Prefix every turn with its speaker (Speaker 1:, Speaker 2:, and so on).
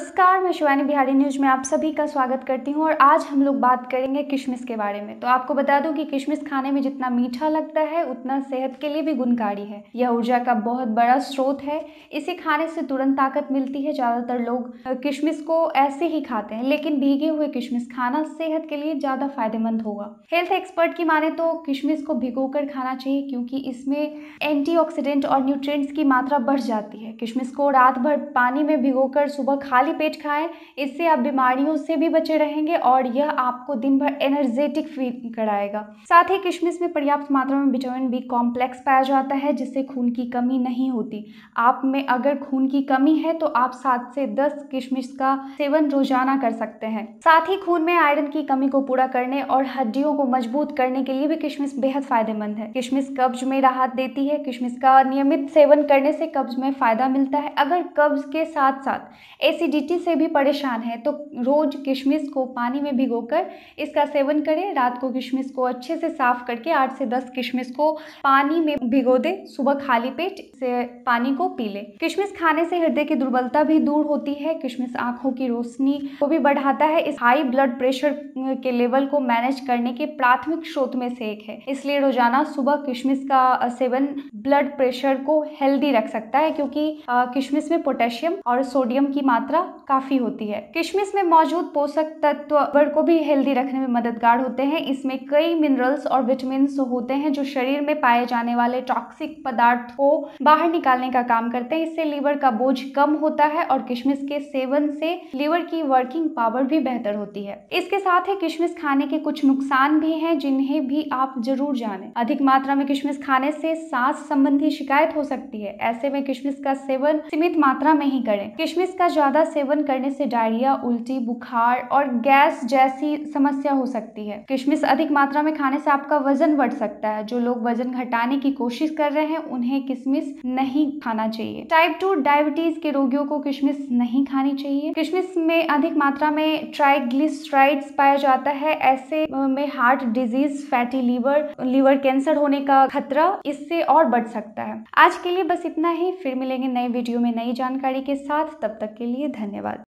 Speaker 1: नमस्कार मैं शिवानी बिहारी न्यूज़ में आप सभी का स्वागत करती हूं और आज हम लोग बात करेंगे किशमिश के बारे में तो आपको बता दूं कि किशमिश खाने में जितना मीठा लगता है उतना सेहत के लिए भी गुणकारी है यह ऊर्जा का बहुत बड़ा स्रोत है इसे खाने से तुरंत ताकत मिलती है ज़्यादातर लोग किशमिश को ऐसे ही खाते हैं लेकिन भीगे हुए किशमिश खाना सेहत के लिए ज़्यादा फायदेमंद होगा हेल्थ एक्सपर्ट की माने तो किशमिश को भिगो खाना चाहिए क्योंकि इसमें एंटी और न्यूट्रिय की मात्रा बढ़ जाती है किशमिश को रात भर पानी में भिगो सुबह खा खाली पेट खाएं इससे आप बीमारियों से भी बचे रहेंगे और यह आपको दिन भर एनर्जेटिक फील कराएगा साथ ही किशमिश में पर्याप्त मात्रा में विटामिन बी कॉम्प्लेक्स पाया जाता है जिससे खून की कमी नहीं होती आप में अगर खून की कमी है तो आप सात से दस किशमिश का सेवन रोजाना कर सकते हैं साथ ही खून में आयरन की कमी को पूरा करने और हड्डियों को मजबूत करने के लिए भी किशमिश बेहद फायदेमंद है किशमिश कब्ज में राहत देती है किशमिश का नियमित सेवन करने से कब्ज में फायदा मिलता है अगर कब्ज के साथ साथ एसिडिटी एसिडिटी से भी परेशान है तो रोज़ किशमिश को पानी में भिगोकर इसका सेवन करें रात को किशमिश को अच्छे से साफ करके आठ से दस किशमिश को पानी में भिगो दे सुबह खाली पेट से पानी को पी लें किशमिश खाने से हृदय की दुर्बलता भी दूर होती है किशमिश आंखों की रोशनी को भी बढ़ाता है इस हाई ब्लड प्रेशर के लेवल को मैनेज करने के प्राथमिक स्रोत में से एक है इसलिए रोजाना सुबह किशमिश का सेवन ब्लड प्रेशर को हेल्दी रख सकता है क्योंकि किशमिश में पोटेशियम और सोडियम की मात्रा ज़्यादा काफ़ी होती है किशमिश में मौजूद पोषक तत्व लिवर को भी हेल्दी रखने में मददगार होते हैं इसमें कई मिनरल्स और विटामिन होते हैं जो शरीर में पाए जाने वाले टॉक्सिक पदार्थ को बाहर निकालने का काम करते हैं इससे लीवर का बोझ कम होता है और किशमिश के सेवन से लीवर की वर्किंग पावर भी बेहतर होती है इसके साथ ही किशमिश खाने के कुछ नुकसान भी हैं जिन्हें भी आप जरूर जानें अधिक मात्रा में किशमिश खाने से सांस संबंधी शिकायत हो सकती है ऐसे में किशमिश का सेवन सीमित मात्रा में ही करें किशमिश का ज्यादा सेवन करने से डायरिया उल्टी बुखार और गैस जैसी समस्या हो सकती है किशमिश अधिक मात्रा में खाने से आपका वजन बढ़ सकता है जो लोग वजन घटाने की कोशिश कर रहे हैं उन्हें किशमिश नहीं खाना चाहिए टाइप टू डायबिटीज के रोगियों को किशमिश नहीं खानी चाहिए किशमिश में अधिक मात्रा में ट्राइग्लिसराइड्स पाया जाता है ऐसे में heart disease fatty liver liver cancer होने का खतरा इससे और बढ़ सकता है आज के लिए बस इतना ही फिर मिलेंगे नए वीडियो में नई जानकारी के साथ तब तक के लिए धन्यवाद